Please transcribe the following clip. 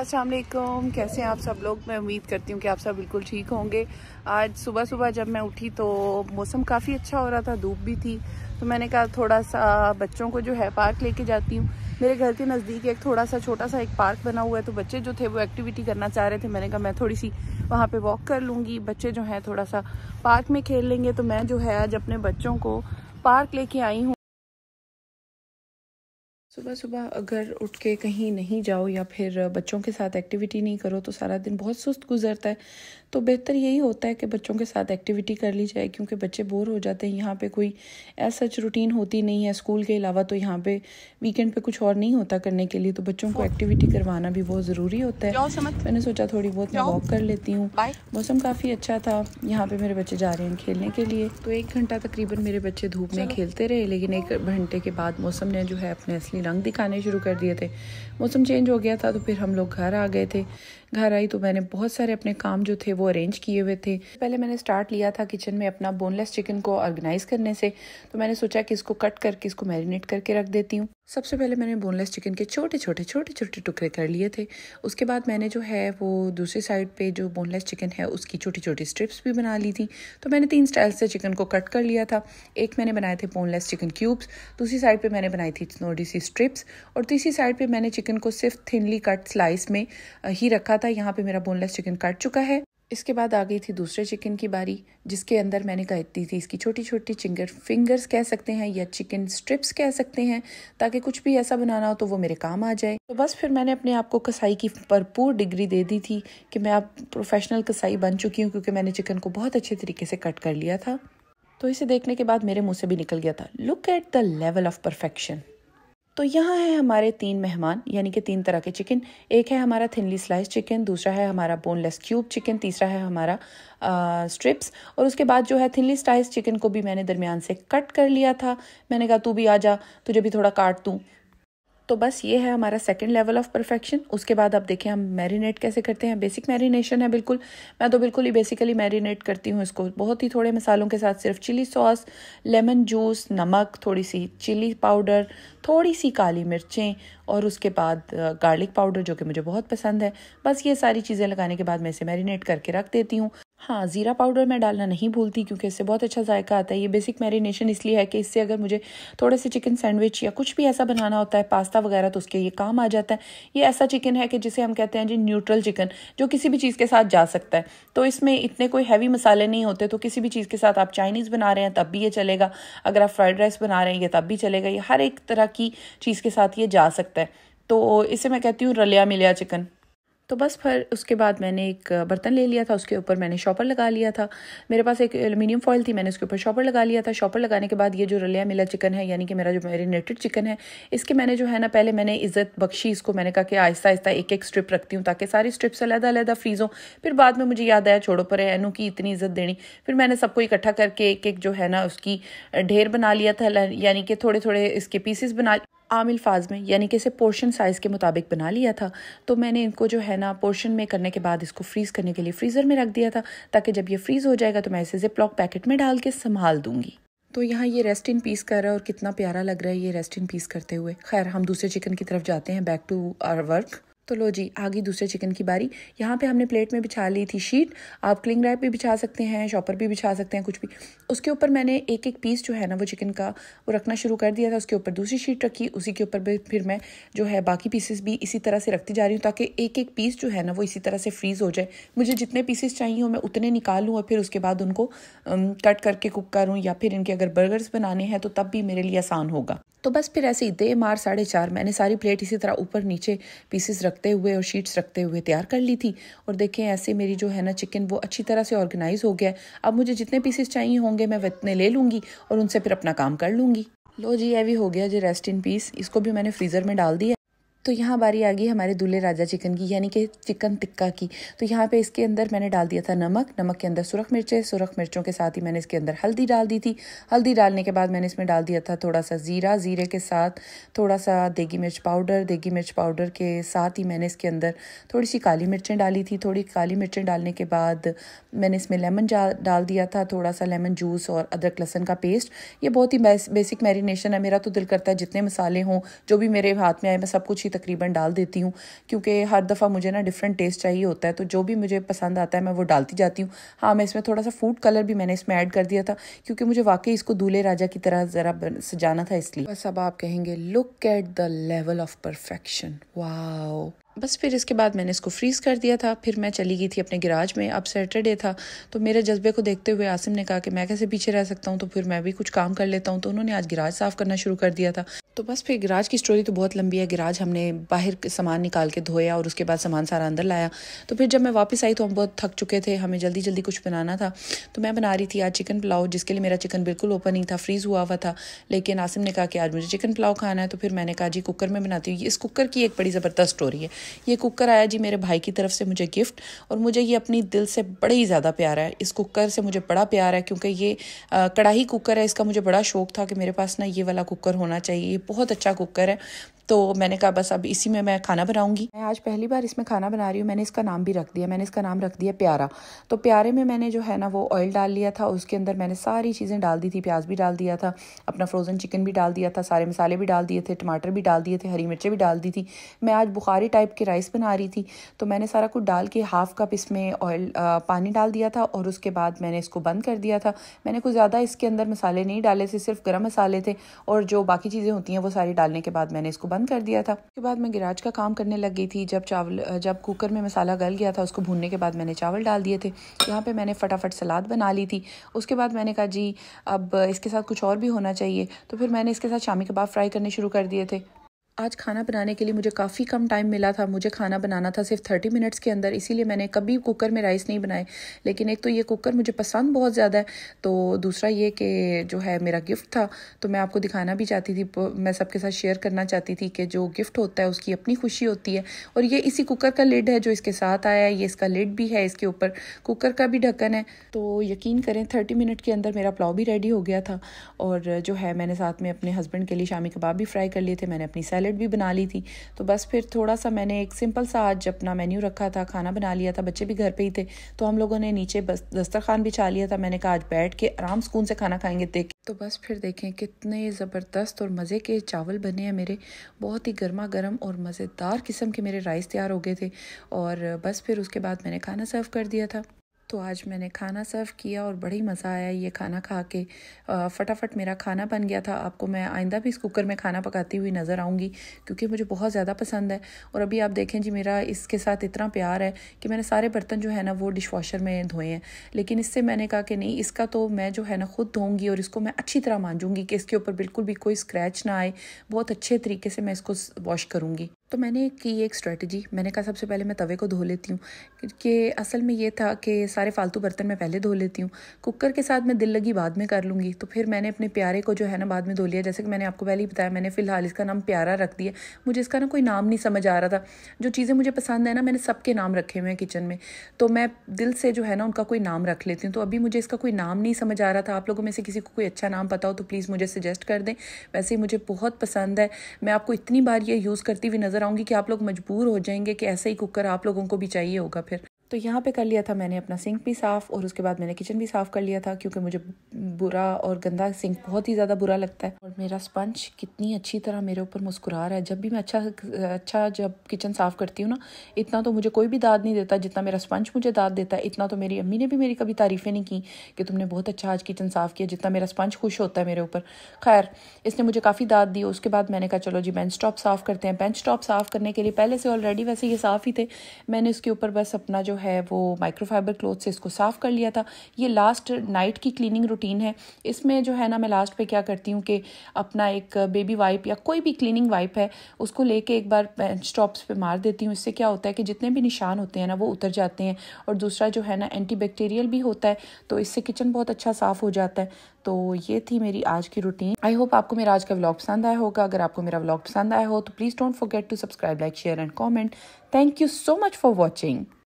अस्सलाम वालेकुम कैसे हैं आप सब लोग मैं उम्मीद करती हूँ कि आप सब बिल्कुल ठीक होंगे आज सुबह सुबह जब मैं उठी तो मौसम काफ़ी अच्छा हो रहा था धूप भी थी तो मैंने कहा थोड़ा सा बच्चों को जो है पार्क लेके जाती हूँ मेरे घर के नज़दीक एक थोड़ा सा छोटा सा एक पार्क बना हुआ है तो बच्चे जो थे वो एक्टिविटी करना चाह रहे थे मैंने कहा मैं थोड़ी सी वहाँ पर वॉक कर लूँगी बच्चे जो हैं थोड़ा सा पार्क में खेल लेंगे तो मैं जो है आज अपने बच्चों को पार्क लेके आई हूँ सुबह सुबह अगर उठ के कहीं नहीं जाओ या फिर बच्चों के साथ एक्टिविटी नहीं करो तो सारा दिन बहुत सुस्त गुजरता है तो बेहतर यही होता है कि बच्चों के साथ एक्टिविटी कर ली जाए क्योंकि बच्चे बोर हो जाते हैं यहाँ पे कोई ऐसा सच रूटीन होती नहीं है स्कूल के अलावा तो यहाँ पे वीकेंड पे कुछ और नहीं होता करने के लिए तो बच्चों को एक्टिविटी करवाना भी बहुत ज़रूरी होता है मैंने सोचा थोड़ी बहुत मैं वॉक कर लेती हूँ मौसम काफ़ी अच्छा था यहाँ पर मेरे बच्चे जा रहे हैं खेलने के लिए तो एक घंटा तकरीबन मेरे बच्चे धूप में खेलते रहे लेकिन एक घंटे के बाद मौसम ने जो है अपने असली रंग दिखाने शुरू कर दिए थे मौसम चेंज हो गया था तो फिर हम लोग घर आ गए थे घर आई तो मैंने बहुत सारे अपने काम जो थे वो अरेंज किए हुए थे पहले मैंने स्टार्ट लिया था किचन में अपना बोनलेस चिकन को ऑर्गेनाइज़ करने से तो मैंने सोचा कि इसको कट करके इसको मैरिनेट करके रख देती हूँ सबसे पहले मैंने बोनलेस चिकन के छोटे छोटे छोटे छोटे टुकड़े कर लिए थे उसके बाद मैंने जो है वो दूसरी साइड पे जो बोनलेस चिकन है उसकी छोटी छोटी स्ट्रिप्स भी बना ली थी तो मैंने तीन स्टाइल से चिकन को कट कर लिया था एक मैंने बनाए थे बोनलेस चिकन क्यूब्स दूसरी साइड पर मैंने बनाई थी थोड़ी सी स्ट्रिप्स और तीसरी साइड पर मैंने चिकन को सिर्फ थिनली कट स्लाइस में ही रखा था यहाँ पर मेरा बोनलेस चिकन कट चुका है इसके बाद आ गई थी दूसरे चिकन की बारी जिसके अंदर मैंने कहती थी इसकी छोटी छोटी चिंगर फिंगर्स कह सकते हैं या चिकन स्ट्रिप्स कह सकते हैं ताकि कुछ भी ऐसा बनाना हो तो वो मेरे काम आ जाए तो बस फिर मैंने अपने आप को कसाई की भरपूर डिग्री दे दी थी कि मैं अब प्रोफेशनल कसाई बन चुकी हूँ क्योंकि मैंने चिकन को बहुत अच्छे तरीके से कट कर लिया था तो इसे देखने के बाद मेरे मुँह से भी निकल गया था look at the level of perfection तो यहाँ है हमारे तीन मेहमान यानी कि तीन तरह के चिकन एक है हमारा थिनली स्लाइस चिकन दूसरा है हमारा बोनलेस क्यूब चिकन तीसरा है हमारा स्ट्रिप्स और उसके बाद जो है थिनली स्लाइस चिकन को भी मैंने दरमियान से कट कर लिया था मैंने कहा तू भी आ जा तुझे भी थोड़ा काट दूँ तो बस ये है हमारा सेकेंड लेवल ऑफ परफेक्शन उसके बाद आप देखें हम मैरिनेट कैसे करते हैं बेसिक मैरिनेशन है बिल्कुल मैं तो बिल्कुल ही बेसिकली मैरिनेट करती हूँ इसको बहुत ही थोड़े मसालों के साथ सिर्फ चिली सॉस लेमन जूस नमक थोड़ी सी चिली पाउडर थोड़ी सी काली मिर्चें और उसके बाद गार्लिक पाउडर जो कि मुझे बहुत पसंद है बस ये सारी चीज़ें लगाने के बाद मैं इसे मैरिनेट करके रख देती हूँ हाँ ज़ीरा पाउडर मैं डालना नहीं भूलती क्योंकि इससे बहुत अच्छा जायका आता है ये बेसिक मैरिनेशन इसलिए है कि इससे अगर मुझे थोड़े से चिकन सैंडविच या कुछ भी ऐसा बनाना होता है पास्ता वगैरह तो उसके ये काम आ जाता है ये ऐसा चिकन है कि जिसे हम कहते हैं जी न्यूट्रल चिकन जो किसी भी चीज़ के साथ जा सकता है तो इसमें इतने कोई हैवी मसाले नहीं होते तो किसी भी चीज़ के साथ आप चाइनीज़ बना रहे हैं तब भी ये चलेगा अगर आप फ्राइड राइस बना रहे हैं ये तब भी चलेगा ये हर एक तरह की चीज़ के साथ ये जा सकता है तो इसे मैं कहती हूँ रलिया मिलिया चिकन तो बस फिर उसके बाद मैंने एक बर्तन ले लिया था उसके ऊपर मैंने शॉपर लगा लिया था मेरे पास एक एलुमिनियम फॉयल थी मैंने उसके ऊपर शॉपर लगा लिया था शॉपर लगाने के बाद ये जो रलिया मिला चिकन है यानी कि मेरा जो मेरीनेटेड चिकन है इसके मैंने जो है ना पहले मैंने इज़्ज़त बख्शी इसको मैंने कहा कि आहिस्ता आहिस्ता एक एक स्ट्रिप रखती हूँ ताकि सारी स्ट्रिप्स अलहदा अलहदा फ्रीज़ हो फिर बाद में मुझे याद आया छोड़ो पर एनू की इतनी इज़्ज़त देनी फिर मैंने सबको इकट्ठा करके एक एक जो है ना उसकी ढेर बना लिया था यानी कि थोड़े थोड़े इसके पीसेस बना आम अल्फाज में यानी कि इसे पोर्शन साइज़ के मुताबिक बना लिया था तो मैंने इनको जो है ना पोर्शन में करने के बाद इसको फ्रीज़ करने के लिए फ्रीज़र में रख दिया था ताकि जब ये फ्रीज़ हो जाएगा तो मैं इसे प्लॉक पैकेट में डाल के संभाल दूंगी तो यहाँ ये रेस्ट इन पीस कर रहा है और कितना प्यारा लग रहा है ये रेस्ट इन पीस करते हुए खैर हम दूसरे चिकन की तरफ जाते हैं बैक टू आर वर्क तो लो जी आ गई दूसरे चिकन की बारी यहाँ पे हमने प्लेट में बिछा ली थी शीट आप क्लिंग रैप भी बिछा सकते हैं शॉपर भी बिछा सकते हैं कुछ भी उसके ऊपर मैंने एक एक पीस जो है ना वो चिकन का वो रखना शुरू कर दिया था उसके ऊपर दूसरी शीट रखी उसी के ऊपर फिर मैं जो है बाकी पीसेस भी इसी तरह से रखती जा रही हूँ ताकि एक एक पीस जो है ना वो इसी तरह से फ्रीज़ हो जाए मुझे जितने पीसेस चाहिए हो मैं उतने निकाल लूँ और फिर उसके बाद उनको कट करके कुक करूँ या फिर इनके अगर बर्गर्स बनाने हैं तो तब भी मेरे लिए आसान होगा तो बस फिर ऐसे ही दे मार साढ़े चार मैंने सारी प्लेट इसी तरह ऊपर नीचे पीसेस रखते हुए और शीट्स रखते हुए तैयार कर ली थी और देखें ऐसे मेरी जो है ना चिकन वो अच्छी तरह से ऑर्गेनाइज़ हो गया अब मुझे जितने पीसेस चाहिए होंगे मैं उतने ले लूँगी और उनसे फिर अपना काम कर लूँगी लो जी ये भी हो गया जी रेस्ट इन पीस इसको भी मैंने फ्रीज़र में डाल दिया तो यहाँ बारी आ गई हमारे दूल्हे राजा चिकन की यानी कि चिकन टिक्का की तो यहाँ पे इसके अंदर मैंने डाल दिया था नमक नमक के अंदर सुरख मिर्चें सुरख मिर्चों के साथ ही मैंने इसके अंदर हल्दी डाल दी थी हल्दी डालने के बाद मैंने इसमें डाल दिया था थोड़ा सा ज़ीरा ज़ीरे के साथ थोड़ा सा देगी मिर्च पाउडर देगी मिर्च पाउडर के साथ ही मैंने इसके अंदर थोड़ी सी काली मिर्चें डाली थी थोड़ी काली मिर्चें डालने के बाद मैंने इसमें लेमन डाल दिया था थोड़ा सा लेमन जूस और अदरक लहसन का पेस्ट ये बहुत ही बेसिक मैरिनेशन है मेरा तो दिल करता है जितने मसाले हों जो भी मेरे हाथ में आए मैं सब कुछ ही तकरीबन डाल देती हूँ क्योंकि हर दफ़ा मुझे ना डिफरेंट टेस्ट चाहिए होता है तो जो भी मुझे पसंद आता है मैं वो डालती जाती हूँ हाँ मैं इसमें थोड़ा सा फूड कलर भी मैंने इसमें ऐड कर दिया था क्योंकि मुझे वाकई इसको दूल्हे राजा की तरह ज़रा सजाना था इसलिए बस अब आप कहेंगे look at the level of perfection wow बस फिर इसके बाद मैंने इसको फ्रीज़ कर दिया था फिर मैं चली गई थी अपने गिराज में अब सैटरडे था तो मेरे जज्बे को देखते हुए आसिम ने कहा कि मैं कैसे पीछे रह सकता हूँ तो फिर मैं भी कुछ काम कर लेता हूँ तो उन्होंने आज गिराज साफ़ करना शुरू कर दिया था तो बस फिर गिराज की स्टोरी तो बहुत लंबी है गिराज हमने बाहर सामान निकाल के धोया और उसके बाद सामान सारा अंदर लाया तो फिर जब मैं वापस आई तो हम बहुत थक चुके थे हमें जल्दी जल्दी कुछ बनाना था तो मैं बना रही थी आज चिकन पुलाव जिसके लिए मेरा चिकन बिल्कुल ओपन नहीं था फ्रीज़ हुआ हुआ था लेकिन आसिम ने कहा कि आज मुझे चिकन पुलाव खाना है तो फिर मैंने कहा जी कुकर में बनाती हूँ इस कुकर की एक बड़ी ज़बरदस्त स्टोरी है ये कुकर आया जी मेरे भाई की तरफ से मुझे गिफ्ट और मुझे ये अपनी दिल से बड़े ही ज़्यादा प्यार है इस कुकर से मुझे बड़ा प्यार है क्योंकि ये कढ़ाई कुकर है इसका मुझे बड़ा शौक था कि मेरे पास ना ये वाला कुकर होना चाहिए ये बहुत अच्छा कुकर है तो मैंने कहा बस अब इसी में मैं खाना बनाऊंगी मैं आज पहली बार इसमें खाना बना रही हूँ मैंने इसका नाम भी रख दिया मैंने इसका नाम रख दिया प्यारा तो प्यारे में मैंने जो है ना वो ऑयल डाल लिया था उसके अंदर मैंने सारी चीज़ें डाल दी थी प्याज भी डाल दिया था अपना फ्रोज़न चिकन भी डाल दिया था सारे मसाले भी डाल दिए थे टमाटर भी डाल दिए थे हरी मिर्चें भी डाल दी थी मैं आज बुखारी टाइप की राइस बना रही थी तो मैंने सारा कुछ डाल के हाफ़ कप इसमें ऑयल पानी डाल दिया था और उसके बाद मैंने इसको बंद कर दिया था मैंने कुछ ज़्यादा इसके अंदर मसाले नहीं डाले थे सिर्फ गर्म मसाले थे और जो बाकी चीज़ें होती हैं वो सारी डालने के बाद मैंने इसको बंद कर दिया था उसके बाद मैं गिराज का काम करने लग गई थी जब चावल जब कुकर में मसाला गल गया था उसको भूनने के बाद मैंने चावल डाल दिए थे यहाँ पर मैंने फटाफट सलाद बना ली थी उसके बाद मैंने कहा जी अब इसके साथ कुछ और भी होना चाहिए तो फिर मैंने इसके साथ शामी कबाब फ्राई करने शुरू कर दिए थे आज खाना बनाने के लिए मुझे काफ़ी कम टाइम मिला था मुझे खाना बनाना था सिर्फ थर्टी मिनट्स के अंदर इसीलिए मैंने कभी कुकर में राइस नहीं बनाए लेकिन एक तो ये कुकर मुझे पसंद बहुत ज़्यादा है तो दूसरा ये कि जो है मेरा गिफ्ट था तो मैं आपको दिखाना भी चाहती थी मैं सबके साथ शेयर करना चाहती थी कि जो गिफ्ट होता है उसकी अपनी खुशी होती है और ये इसी कुकर का लिड है जो इसके साथ आया है ये इसका लिड भी है इसके ऊपर कुकर का भी ढक्कन है तो यकीन करें थर्टी मिनट के अंदर मेरा पुलाव भी रेडी हो गया था और जो है मैंने साथ में अपने हस्बैंड के लिए शामी कबाब भी फ्राई कर लिए थे मैंने अपनी सैलड भी बना ली थी तो बस फिर थोड़ा सा मैंने एक सिंपल सा आज अपना मेन्यू रखा था खाना बना लिया था बच्चे भी घर पर ही थे तो हम लोगों ने नीचे बस दस्तरखान बिछा लिया था मैंने कहा आज बैठ के आराम सुकून से खाना खाएंगे देख तो बस फिर देखें कितने ज़बरदस्त और मज़े के चावल बने हैं मेरे बहुत ही गर्मा गर्म और मज़ेदार किस्म के मेरे राइस तैयार हो गए थे और बस फिर उसके बाद मैंने खाना सर्व कर दिया था तो आज मैंने खाना सर्व किया और बड़ी मज़ा आया ये खाना खा के फटाफट मेरा खाना बन गया था आपको मैं आइंदा भी इस कुकर में खाना पकाती हुई नज़र आऊँगी क्योंकि मुझे बहुत ज़्यादा पसंद है और अभी आप देखें जी मेरा इसके साथ इतना प्यार है कि मैंने सारे बर्तन जो है ना वो डिश वॉशर में धोए हैं लेकिन इससे मैंने कहा कि नहीं इसका तो मैं जो है ना ख़ुद धोऊँगी और इसको मैं अच्छी तरह मांजूँगी कि इसके ऊपर बिल्कुल भी कोई स्क्रैच ना आए बहुत अच्छे तरीके से मैं इसको वॉश करूँगी तो मैंने की एक स्ट्रेटजी मैंने कहा सबसे पहले मैं तवे को धो लेती हूँ कि असल में ये था कि सारे फालतू बर्तन मैं पहले धो लेती हूँ कुकर के साथ मैं दिल लगी बाद में कर लूँगी तो फिर मैंने अपने प्यारे को जो है ना बाद में धो लिया जैसे कि मैंने आपको पहले ही बताया मैंने फ़िलहाल इसका नाम प्यारा रख दिया मुझे इसका ना कोई नाम नहीं समझ आ रहा था जो चीज़ें मुझे पसंद है ना मैंने सबके नाम रखे हुए हैं किचन में तो मैं दिल से जो है ना उनका कोई नाम रख लेती हूँ तो अभी मुझे इसका कोई नाम नहीं समझ आ रहा था आप लोगों में से किसी को कोई अच्छा नाम पता हो तो प्लीज़ मुझे सजेस्ट कर दें वैसे ही मुझे बहुत पसंद है मैं आपको इतनी बार ये यूज़ करती हुई नज़र आऊंगी कि आप लोग मजबूर हो जाएंगे कि ऐसा ही कुकर आप लोगों को भी चाहिए होगा फिर तो यहाँ पे कर लिया था मैंने अपना सिंक भी साफ़ और उसके बाद मैंने किचन भी साफ़ कर लिया था क्योंकि मुझे बुरा और गंदा सिंक बहुत ही ज़्यादा बुरा लगता है और मेरा स्पंज कितनी अच्छी तरह मेरे ऊपर मुस्कुरा रहा है जब भी मैं अच्छा अच्छा जब किचन साफ़ करती हूँ ना इतना तो मुझे कोई भी दाद नहीं देता जितना मेरा स्पंज मुझे दाद देता है इतना तो मेरी अम्मी ने भी मेरी कभी तारीफ़ें नहीं की कि तुमने बहुत अच्छा आज किचन साफ़ किया जितना मेरा स्पंज खुश होता है मेरे ऊपर खैर इसने मुझे काफ़ी दाद दी उसके बाद मैंने कहा चलो जी बेंच टॉप साफ़ करते हैं बेंच टॉप साफ़ करने के लिए पहले से ऑलरेडी वैसे ये साफ़ ही थे मैंने उसके ऊपर बस अपना जो है वो माइक्रोफाइबर क्लोथ से इसको साफ़ कर लिया था ये लास्ट नाइट की क्लीनिंग रूटीन है इसमें जो है ना मैं लास्ट पे क्या करती हूँ कि अपना एक बेबी वाइप या कोई भी क्लीनिंग वाइप है उसको लेके एक बार बेंच पे मार देती हूँ इससे क्या होता है कि जितने भी निशान होते हैं ना वो उतर जाते हैं और दूसरा जो है ना एंटी भी होता है तो इससे किचन बहुत अच्छा साफ़ हो जाता है तो ये थी मेरी आज की रूटीन आई होप आपको मेरा आज का व्लॉग पसंद आया होगा अगर आपको मेरा व्लॉग पसंद आया हो तो please don't forget to subscribe like share and comment thank you so much for watching